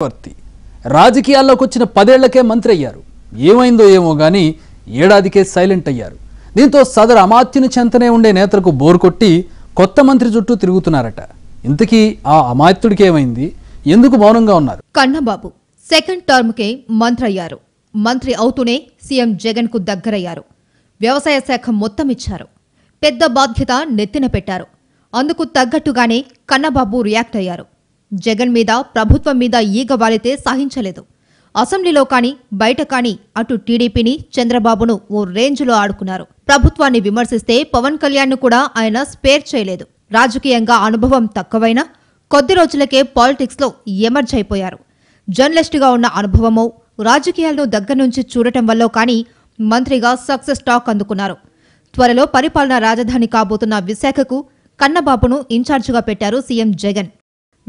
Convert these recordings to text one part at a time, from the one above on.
చక్రవర్తి రాజకీయాల్లోకి వచ్చిన పదేళ్లకే మంత్రి అయ్యారు ఏమైందో ఏమో గాని ఏడాదికే సైలెంట్ అయ్యారు దీంతో సదరు అమాత్యుని చెంతనే ఉండే నేతలకు బోరు కొట్టి కొత్త మంత్రి చుట్టూ తిరుగుతున్నారట ఇంతకీ ఆ అమాత్యుడికి ఏమైంది ఎందుకు మౌనంగా ఉన్నారు కన్నబాబు సెకండ్ టర్మ్కే మంత్రి అయ్యారు మంత్రి అవుతూనే సీఎం కు దగ్గరయ్యారు వ్యవసాయ శాఖ మొత్తం ఇచ్చారు పెద్ద బాధ్యత నెత్తిన పెట్టారు అందుకు తగ్గట్టుగానే కన్నబాబు రియాక్ట్ అయ్యారు జగన్ మీద ప్రభుత్వం మీద ఈగ వాలితే సహించలేదు అసెంబ్లీలో కానీ బయట కానీ అటు టీడీపీని చంద్రబాబును ఓ రేంజ్లో ఆడుకున్నారు ప్రభుత్వాన్ని విమర్శిస్తే పవన్ కళ్యాణ్ను కూడా ఆయన స్పేర్ చేయలేదు రాజకీయంగా అనుభవం తక్కువైనా కొద్ది రోజులకే పాలిటిక్స్లో ఎమర్జ్ అయిపోయారు జర్నలిస్టుగా ఉన్న అనుభవమో రాజకీయాలను దగ్గర నుంచి చూడటం వల్ల కానీ మంత్రిగా సక్సెస్ టాక్ అందుకున్నారు త్వరలో పరిపాలన రాజధాని కాబోతున్న విశాఖకు కన్నబాబును ఇన్ఛార్జిగా పెట్టారు సీఎం జగన్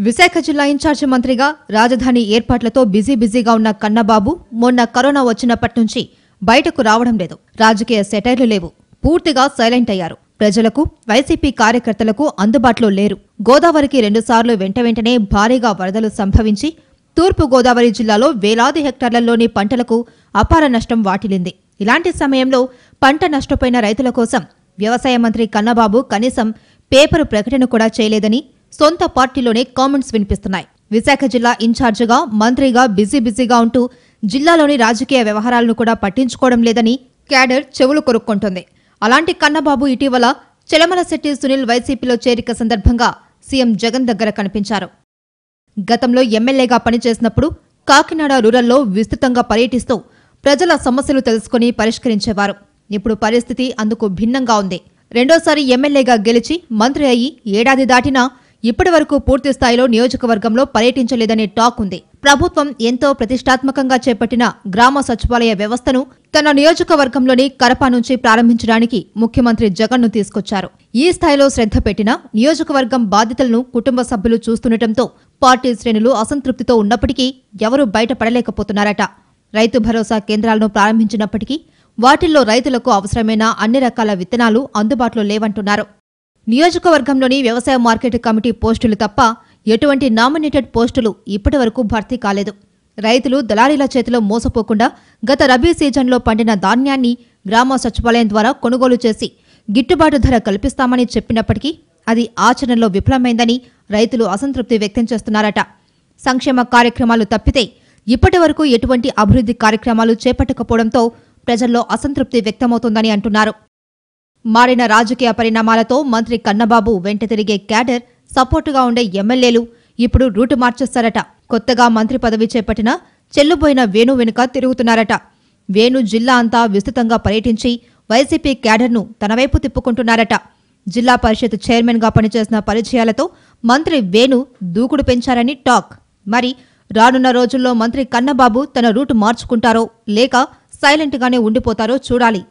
విశాఖ జిల్లా ఇన్ఛార్జి మంత్రిగా రాజధాని ఏర్పాట్లతో బిజీ బిజీగా ఉన్న కన్నబాబు మొన్న కరోనా వచ్చినప్పటి నుంచి బయటకు రావడం లేదు రాజకీయ సెటైర్లు లేవు పూర్తిగా సైలెంట్ అయ్యారు ప్రజలకు వైసీపీ కార్యకర్తలకు అందుబాటులో లేరు గోదావరికి రెండుసార్లు వెంట వెంటనే భారీగా వరదలు సంభవించి తూర్పు గోదావరి జిల్లాలో వేలాది హెక్టార్లలోని పంటలకు అపార నష్టం వాటిల్లింది ఇలాంటి సమయంలో పంట నష్టపోయిన రైతుల కోసం వ్యవసాయ మంత్రి కన్నబాబు కనీసం పేపరు ప్రకటన కూడా చేయలేదని సొంత పార్టీలోనే కామెంట్స్ వినిపిస్తున్నాయి విశాఖ జిల్లా ఇన్ఛార్జిగా మంత్రిగా బిజీ బిజీగా ఉంటూ జిల్లాలోని రాజకీయ వ్యవహారాలను కూడా పట్టించుకోవడం లేదని క్యాడర్ చెవులు కొరుక్కుంటుంది అలాంటి కన్నబాబు ఇటీవల శెట్టి సునీల్ వైసీపీలో చేరిక సందర్భంగా సీఎం జగన్ దగ్గర కనిపించారు గతంలో ఎమ్మెల్యేగా పనిచేసినప్పుడు కాకినాడ రూరల్లో విస్తృతంగా పర్యటిస్తూ ప్రజల సమస్యలు తెలుసుకుని పరిష్కరించేవారు ఇప్పుడు పరిస్థితి అందుకు భిన్నంగా ఉంది రెండోసారి ఎమ్మెల్యేగా గెలిచి మంత్రి అయి ఏడాది దాటినా ఇప్పటి వరకు పూర్తి స్థాయిలో నియోజకవర్గంలో పర్యటించలేదనే టాక్ ఉంది ప్రభుత్వం ఎంతో ప్రతిష్టాత్మకంగా చేపట్టిన గ్రామ సచివాలయ వ్యవస్థను తన నియోజకవర్గంలోని కరప నుంచి ప్రారంభించడానికి ముఖ్యమంత్రి జగన్ను తీసుకొచ్చారు ఈ స్థాయిలో శ్రద్ధ పెట్టిన నియోజకవర్గం బాధితులను కుటుంబ సభ్యులు చూస్తుండటంతో పార్టీ శ్రేణులు అసంతృప్తితో ఉన్నప్పటికీ ఎవరూ బయటపడలేకపోతున్నారట రైతు భరోసా కేంద్రాలను ప్రారంభించినప్పటికీ వాటిల్లో రైతులకు అవసరమైన అన్ని రకాల విత్తనాలు అందుబాటులో లేవంటున్నారు నియోజకవర్గంలోని వ్యవసాయ మార్కెట్ కమిటీ పోస్టులు తప్ప ఎటువంటి నామినేటెడ్ పోస్టులు ఇప్పటి వరకు భర్తీ కాలేదు రైతులు దళారీల చేతిలో మోసపోకుండా గత రబీ సీజన్లో పండిన ధాన్యాన్ని గ్రామ సచివాలయం ద్వారా కొనుగోలు చేసి గిట్టుబాటు ధర కల్పిస్తామని చెప్పినప్పటికీ అది ఆచరణలో విఫలమైందని రైతులు అసంతృప్తి వ్యక్తం చేస్తున్నారట సంక్షేమ కార్యక్రమాలు తప్పితే ఇప్పటి వరకు ఎటువంటి అభివృద్ధి కార్యక్రమాలు చేపట్టకపోవడంతో ప్రజల్లో అసంతృప్తి వ్యక్తమవుతోందని అంటున్నారు మారిన రాజకీయ పరిణామాలతో మంత్రి కన్నబాబు వెంట తిరిగే క్యాడర్ సపోర్టుగా ఉండే ఎమ్మెల్యేలు ఇప్పుడు రూటు మార్చేస్తారట కొత్తగా మంత్రి పదవి చేపట్టిన చెల్లుబోయిన వేణు వెనుక తిరుగుతున్నారట వేణు జిల్లా అంతా విస్తృతంగా పర్యటించి వైసీపీ క్యాడర్ను తనవైపు తిప్పుకుంటున్నారట జిల్లా పరిషత్ చైర్మన్గా పనిచేసిన పరిచయాలతో మంత్రి వేణు దూకుడు పెంచారని టాక్ మరి రానున్న రోజుల్లో మంత్రి కన్నబాబు తన రూటు మార్చుకుంటారో లేక సైలెంట్గానే ఉండిపోతారో చూడాలి